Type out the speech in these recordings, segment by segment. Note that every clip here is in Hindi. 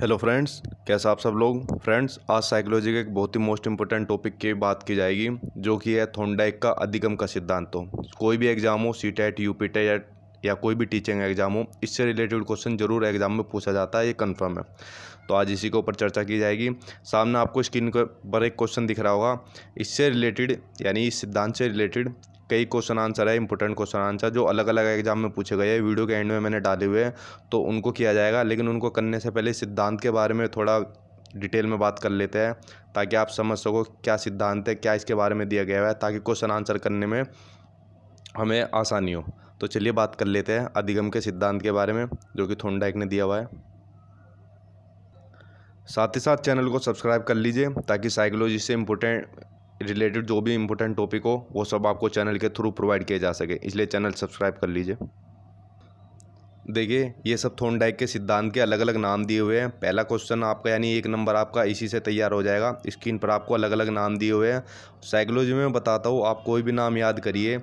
हेलो फ्रेंड्स कैसा आप सब लोग फ्रेंड्स आज साइकोलॉजी के एक बहुत ही मोस्ट इंपॉर्टेंट टॉपिक की बात की जाएगी जो कि है थोंडाइक का अधिगम का सिद्धांत हो कोई भी एग्ज़ाम हो C TET U P TET या कोई भी टीचिंग एग्ज़ाम हो इससे रिलेटेड क्वेश्चन जरूर एग्ज़ाम में पूछा जाता है ये कन्फर्म है तो आज इसी के ऊपर चर्चा की जाएगी सामने आपको स्क्रीन पर एक क्वेश्चन दिख रहा होगा इससे रिलेटेड यानी इस सिद्धांत से रिलेटेड कई क्वेश्चन आंसर है इंपॉर्टेंट क्वेश्चन आंसर जो अलग अलग एग्जाम में पूछे गए हैं वीडियो के एंड में मैंने डाले हुए हैं तो उनको किया जाएगा लेकिन उनको करने से पहले सिद्धांत के बारे में थोड़ा डिटेल में बात कर लेते हैं ताकि आप समझ सको क्या सिद्धांत है क्या इसके बारे में दिया गया है ताकि क्वेश्चन आंसर करने में हमें आसानी हो तो चलिए बात कर लेते हैं अधिगम के सिद्धांत के बारे में जो कि थोंडाइक ने दिया हुआ है साथ ही साथ चैनल को सब्सक्राइब कर लीजिए ताकि साइकोलॉजी से इम्पोर्टेंट रिलेटेड जो भी इम्पोर्टेंट टॉपिक हो वो सब आपको चैनल के थ्रू प्रोवाइड किया जा सके इसलिए चैनल सब्सक्राइब कर लीजिए देखिए ये सब थोनडाइक के सिद्धांत के अलग अलग नाम दिए हुए हैं पहला क्वेश्चन आपका यानी एक नंबर आपका इसी से तैयार हो जाएगा स्क्रीन पर आपको अलग अलग नाम दिए हुए हैं साइकोलॉजी में बताता हूँ आप कोई भी नाम याद करिए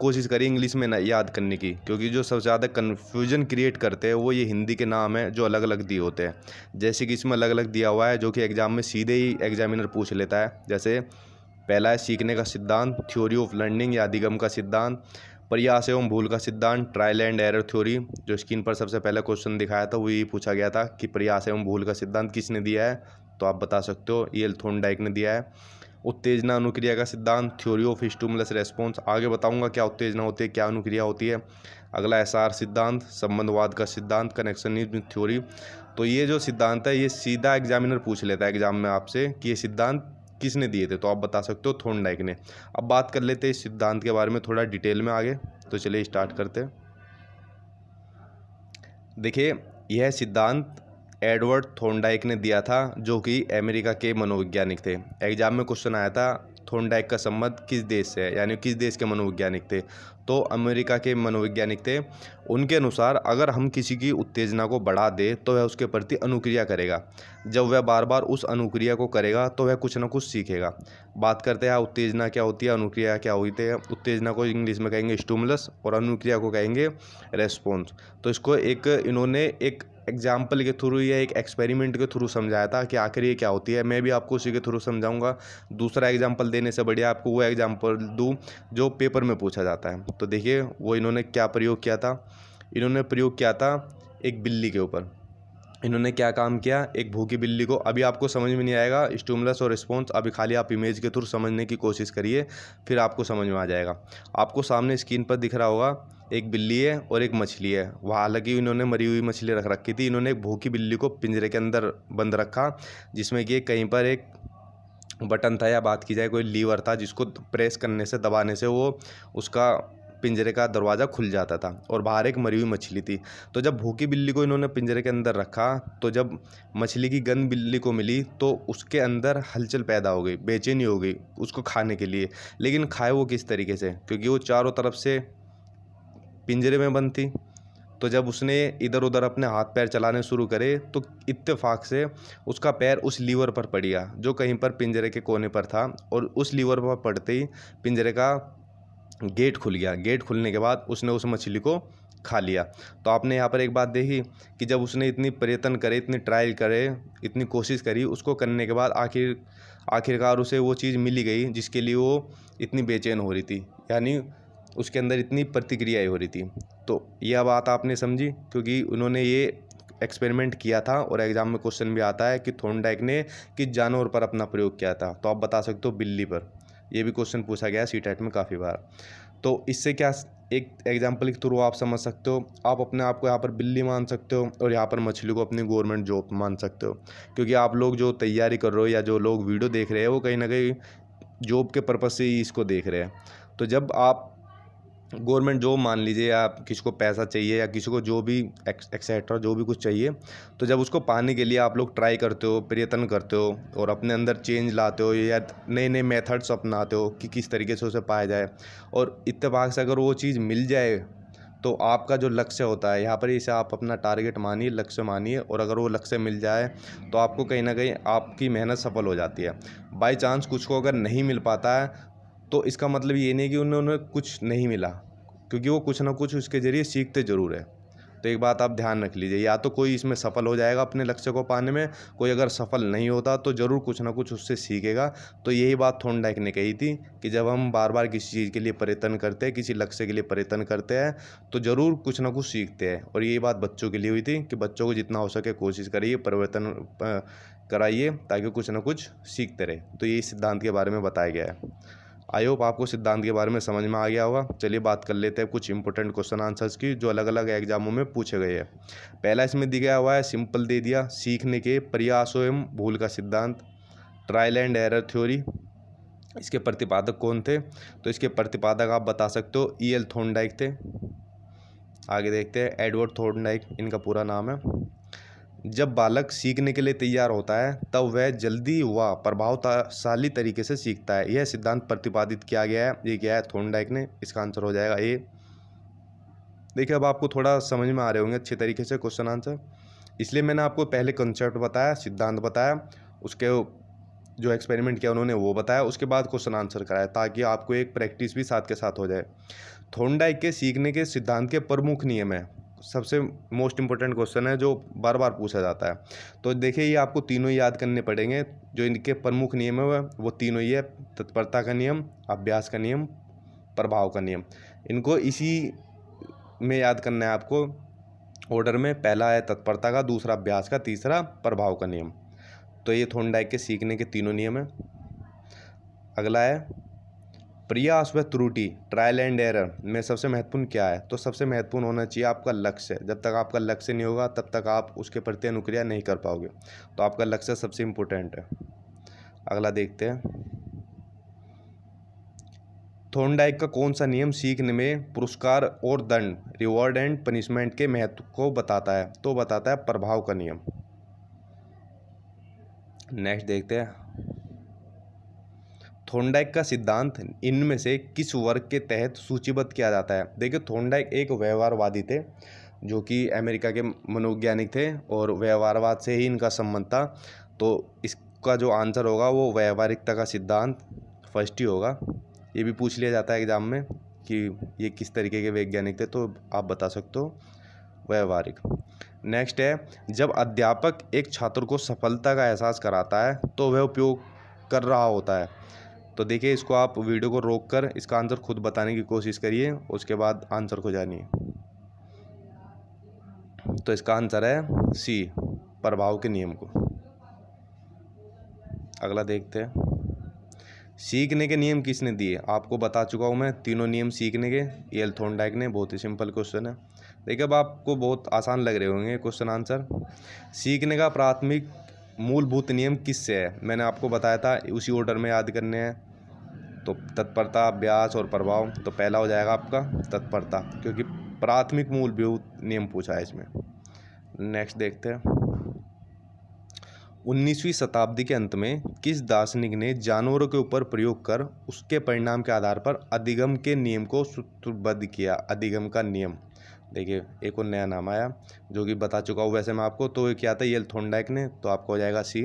कोशिश करिए इंग्लिश में ना याद करने की क्योंकि जो सबसे ज़्यादा कन्फ्यूजन क्रिएट करते हैं वो ये हिंदी के नाम हैं जो अलग अलग दिए होते हैं जैसे कि इसमें अलग अलग दिया हुआ है जो कि एग्ज़ाम में सीधे ही एग्जामिनर पूछ लेता है जैसे पहला है सीखने का सिद्धांत थ्योरी ऑफ लर्निंग या अधिगम का सिद्धांत प्रयास एवं भूल का सिद्धांत ट्रायल एंड एरर थ्योरी जो स्क्रीन पर सबसे पहला क्वेश्चन दिखाया था वो ये पूछा गया था कि प्रयास एवं भूल का सिद्धांत किसने दिया है तो आप बता सकते हो ई एल थोनडाइक ने दिया है उत्तेजना अनुक्रिया का सिद्धांत थ्योरी ऑफ स्टूमुलस रेस्पॉन्स आगे बताऊंगा क्या उत्तेजना होती है क्या अनुक्रिया होती है अगला एस आर सिद्धांत संबंधवाद का सिद्धांत कनेक्शनिज्म थ्योरी तो ये जो सिद्धांत है ये सीधा एग्जामिनर पूछ लेता है एग्जाम में आपसे कि ये सिद्धांत किसने दिए थे तो आप बता सकते हो डाइक ने अब बात कर लेते हैं इस सिद्धांत के बारे में थोड़ा डिटेल में आगे तो चलिए स्टार्ट करते देखिए यह सिद्धांत एडवर्ड थोनडाइक ने दिया था जो कि अमेरिका के मनोवैज्ञानिक थे एग्जाम में क्वेश्चन आया था थोंडाइक का संबंध किस देश से है यानी किस देश के मनोवैज्ञानिक थे तो अमेरिका के मनोवैज्ञानिक थे उनके अनुसार अगर हम किसी की उत्तेजना को बढ़ा दें तो वह उसके प्रति अनुक्रिया करेगा जब वह बार बार उस अनुक्रिया को करेगा तो वह कुछ ना कुछ सीखेगा बात करते हैं उत्तेजना क्या होती है अनुक्रिया क्या होती है उत्तेजना को इंग्लिश में कहेंगे स्टूमलस और अनुक्रिया को कहेंगे रेस्पॉन्स तो इसको एक इन्होंने एक एग्जाम्पल के थ्रू या एक एक्सपेरिमेंट के थ्रू समझाया था कि आखिर ये क्या होती है मैं भी आपको उसी के थ्रू समझाऊंगा दूसरा एग्जाम्पल देने से बढ़िया आपको वो एग्जाम्पल दूँ जो पेपर में पूछा जाता है तो देखिए वो इन्होंने क्या प्रयोग किया था इन्होंने प्रयोग किया था एक बिल्ली के ऊपर इन्होंने क्या काम किया एक भूखी बिल्ली को अभी आपको समझ में नहीं आएगा स्टूमलस और रिस्पॉन्स अभी खाली आप इमेज के थ्रू समझने की कोशिश करिए फिर आपको समझ में आ जाएगा आपको सामने स्क्रीन पर दिख रहा होगा एक बिल्ली है और एक मछली है वहाँ हालांकि इन्होंने मरी हुई मछली रख रखी थी इन्होंने एक भूखी बिल्ली को पिंजरे के अंदर बंद रखा जिसमें कि कहीं पर एक बटन था या बात की जाए कोई लीवर था जिसको प्रेस करने से दबाने से वो उसका पिंजरे का दरवाज़ा खुल जाता था और बाहर एक मरी हुई मछली थी तो जब भूखी बिल्ली को इन्होंने पिंजरे के अंदर रखा तो जब मछली की गंद बिल्ली को मिली तो उसके अंदर हलचल पैदा हो गई बेचैनी हो गई उसको खाने के लिए लेकिन खाए वो किस तरीके से क्योंकि वो चारों तरफ से पिंजरे में बंद थी तो जब उसने इधर उधर अपने हाथ पैर चलाने शुरू करे तो इत्तेफाक से उसका पैर उस लीवर पर पड़ गया जो कहीं पर पिंजरे के कोने पर था और उस लीवर पर पड़ते ही पिंजरे का गेट खुल गया गेट खुलने के बाद उसने उस मछली को खा लिया तो आपने यहाँ पर एक बात देखी कि जब उसने इतनी प्रयत्न करे इतनी ट्रायल करे इतनी कोशिश करी उसको करने के बाद आखिर आखिरकार उसे वो चीज़ मिली गई जिसके लिए वो इतनी बेचैन हो रही थी यानी उसके अंदर इतनी प्रतिक्रियाएँ हो रही थी तो यह बात आपने समझी क्योंकि उन्होंने ये एक्सपेरिमेंट किया था और एग्ज़ाम में क्वेश्चन भी आता है कि थोनडाइक ने किस जानवर पर अपना प्रयोग किया था तो आप बता सकते हो बिल्ली पर यह भी क्वेश्चन पूछा गया है सी e में काफ़ी बार तो इससे क्या एक एग्जाम्पल के थ्रू आप समझ सकते हो आप अपने आप को यहाँ पर बिल्ली मान सकते हो और यहाँ पर मछली को अपनी गवर्नमेंट जॉब मान सकते हो क्योंकि आप लोग जो तैयारी कर रहे हो या जो लोग वीडियो देख रहे हैं वो कहीं ना कहीं जॉब के पर्पज़ से ही इसको देख रहे हैं तो जब आप गवर्नमेंट जॉब मान लीजिए या किसी को पैसा चाहिए या किसी को जो भी एक्सेट्रा जो भी कुछ चाहिए तो जब उसको पाने के लिए आप लोग ट्राई करते हो प्रयत्न करते हो और अपने अंदर चेंज लाते हो या नए नए मेथड्स अपनाते हो कि किस तरीके से उसे पाया जाए और इतफाक़ से अगर वो चीज़ मिल जाए तो आपका जो लक्ष्य होता है यहाँ पर इसे आप अपना टारगेट मानिए लक्ष्य मानिए और अगर वो लक्ष्य मिल जाए तो आपको कहीं ना कहीं आपकी मेहनत सफल हो जाती है बाई चांस कुछ को अगर नहीं मिल पाता है तो इसका मतलब ये नहीं कि उन्हें उन्हें कुछ नहीं मिला क्योंकि वो कुछ ना कुछ उसके ज़रिए सीखते ज़रूर है तो एक बात आप ध्यान रख लीजिए या तो कोई इसमें सफल हो जाएगा अपने लक्ष्य को पाने में कोई अगर सफल नहीं होता तो ज़रूर कुछ ना कुछ उससे सीखेगा तो यही बात थोंडाइक ने कही थी कि जब हम बार बार किसी चीज़ के लिए प्रयत्न करते हैं किसी लक्ष्य के लिए प्रयत्न करते हैं तो ज़रूर कुछ ना कुछ सीखते हैं और यही बात बच्चों के लिए हुई थी कि बच्चों को जितना हो सके कोशिश करिए परिवर्तन कराइए ताकि कुछ ना कुछ सीखते रहे तो यही सिद्धांत के बारे में बताया गया है आई होप आपको सिद्धांत के बारे में समझ में आ गया होगा चलिए बात कर लेते हैं कुछ इंपॉर्टेंट क्वेश्चन आंसर्स की जो अलग अलग एग्जामों में पूछे गए हैं पहला इसमें दिया हुआ है सिंपल दे दिया सीखने के प्रयासों एवं भूल का सिद्धांत ट्रायल एंड एरर थ्योरी इसके प्रतिपादक कौन थे तो इसके प्रतिपादक आप बता सकते हो ई e एल थे आगे देखते हैं एडवर्ड थोर्नडाइक इनका पूरा नाम है जब बालक सीखने के लिए तैयार होता है तब वह जल्दी व प्रभावशाली तरीके से सीखता है यह सिद्धांत प्रतिपादित किया गया है ये क्या है थोनडाइक ने इसका आंसर हो जाएगा ए देखिए अब आपको थोड़ा समझ में आ रहे होंगे अच्छे तरीके से क्वेश्चन आंसर इसलिए मैंने आपको पहले कंसेप्ट बताया सिद्धांत बताया उसके जो एक्सपेरिमेंट किया उन्होंने वो बताया उसके बाद क्वेश्चन आंसर कराया ताकि आपको एक प्रैक्टिस भी साथ के साथ हो जाए थोनडाइक के सीखने के सिद्धांत के प्रमुख नियम हैं सबसे मोस्ट इम्पोर्टेंट क्वेश्चन है जो बार बार पूछा जाता है तो देखिए ये आपको तीनों ही याद करने पड़ेंगे जो इनके प्रमुख नियम है वो तीनों ही है तत्परता का नियम अभ्यास का नियम प्रभाव का नियम इनको इसी में याद करना है आपको ऑर्डर में पहला है तत्परता का दूसरा अभ्यास का तीसरा प्रभाव का नियम तो ये थोड़ा के सीखने के तीनों नियम हैं अगला है प्रयास व त्रुटि ट्रायल एंड एरर में सबसे महत्वपूर्ण क्या है तो सबसे महत्वपूर्ण होना चाहिए आपका लक्ष्य जब तक आपका लक्ष्य नहीं होगा तब तक आप उसके प्रति अनुक्रिया नहीं कर पाओगे तो आपका लक्ष्य सबसे इम्पोर्टेंट है अगला देखते हैं थोनडाइक का कौन सा नियम सीखने में पुरस्कार और दंड रिवॉर्ड एंड पनिशमेंट के महत्व को बताता है तो बताता है प्रभाव का नियम नेक्स्ट देखते हैं थोंडाइक का सिद्धांत इनमें से किस वर्ग के तहत सूचीबद्ध किया जाता है देखिए थोंडाइक एक व्यवहारवादी थे जो कि अमेरिका के मनोवैज्ञानिक थे और व्यवहारवाद से ही इनका संबंध था तो इसका जो आंसर होगा वो व्यवहारिकता का सिद्धांत फर्स्ट ही होगा ये भी पूछ लिया जाता है एग्ज़ाम में कि ये किस तरीके के वैज्ञानिक थे तो आप बता सकते हो व्यवहारिक नेक्स्ट है जब अध्यापक एक छात्र को सफलता का एहसास कराता है तो वह उपयोग कर रहा होता है तो देखिए इसको आप वीडियो को रोक कर इसका आंसर खुद बताने की कोशिश करिए उसके बाद आंसर को जानिए तो इसका आंसर है सी प्रभाव के नियम को अगला देखते हैं सीखने के नियम किसने दिए आपको बता चुका हूँ मैं तीनों नियम सीखने के ये एल्थोनडाइक ने बहुत ही सिंपल क्वेश्चन है देखिए अब आपको बहुत आसान लग रहे होंगे क्वेश्चन आंसर सीखने का प्राथमिक मूलभूत नियम किससे है मैंने आपको बताया था उसी ऑर्डर में याद करने हैं तो तत्परता ब्यास और प्रभाव तो पहला हो जाएगा आपका तत्परता क्योंकि प्राथमिक मूलभूत नियम पूछा है इसमें नेक्स्ट देखते हैं उन्नीसवीं शताब्दी के अंत में किस दार्शनिक ने जानवरों के ऊपर प्रयोग कर उसके परिणाम के आधार पर अधिगम के नियम को सूत्रबद्ध किया अधिगम का नियम देखिए एक और नया नाम आया जो कि बता चुका हूँ वैसे मैं आपको तो क्या था ये थोंडाइक ने तो आपको हो जाएगा सी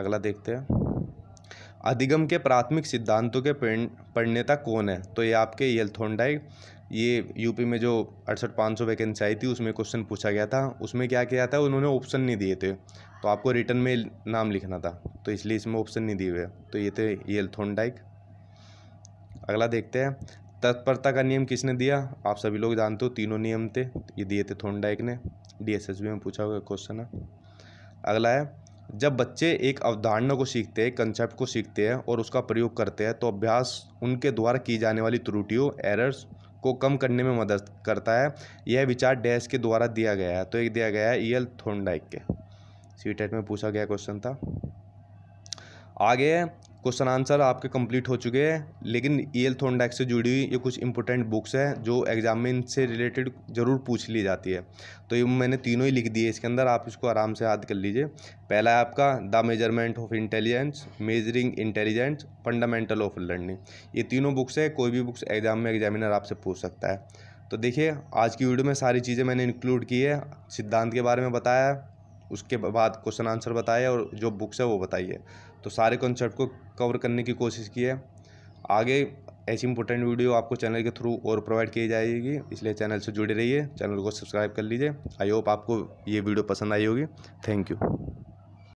अगला देखते हैं अधिगम के प्राथमिक सिद्धांतों के तक कौन है तो ये आपके येल्थोंडाइक ये यूपी में जो अड़सठ पाँच सौ वैकेंसी आई थी उसमें क्वेश्चन पूछा गया था उसमें क्या किया था उन्होंने ऑप्शन नहीं दिए थे तो आपको रिटर्न में नाम लिखना था तो इसलिए इसमें ऑप्शन नहीं दिए हुए तो ये थे येल्थोंडाइक अगला देखते हैं तत्परता का नियम किसने दिया आप सभी लोग जानते हो तीनों नियम थे ये दिए थे थोनडाइक ने डीएसएसबी में पूछा हुआ क्वेश्चन है अगला है जब बच्चे एक अवधारणा को सीखते हैं कंसेप्ट को सीखते हैं और उसका प्रयोग करते हैं तो अभ्यास उनके द्वारा की जाने वाली त्रुटियों एरर्स को कम करने में मदद करता है यह विचार डैश के द्वारा दिया गया है तो एक दिया गया है ई e एल थोंडाइक के सी e में पूछा गया क्वेश्चन था आगे क्वेश्चन आंसर आपके कंप्लीट हो चुके हैं लेकिन ई एल थोनडाइक से जुड़ी हुई ये कुछ इंपॉर्टेंट बुक्स हैं जो एग्जाम में इनसे रिलेटेड ज़रूर पूछ ली जाती है तो ये मैंने तीनों ही लिख दिए इसके अंदर आप इसको आराम से याद कर लीजिए पहला है आपका the measurement of intelligence measuring intelligence fundamental of learning ये तीनों बुक्स है कोई भी बुक्स एग्जाम में एग्जामिनर आपसे पूछ सकता है तो देखिए आज की वीडियो में सारी चीज़ें मैंने इंक्लूड की है सिद्धांत के बारे में बताया उसके बाद क्वेश्चन आंसर बताया और जो बुक्स है वो बताइए तो सारे कॉन्सेप्ट को कवर करने की कोशिश की है आगे ऐसी इंपॉर्टेंट वीडियो आपको चैनल के थ्रू और प्रोवाइड की जाएगी इसलिए चैनल से जुड़े रहिए चैनल को सब्सक्राइब कर लीजिए आई होप आपको ये वीडियो पसंद आई होगी थैंक यू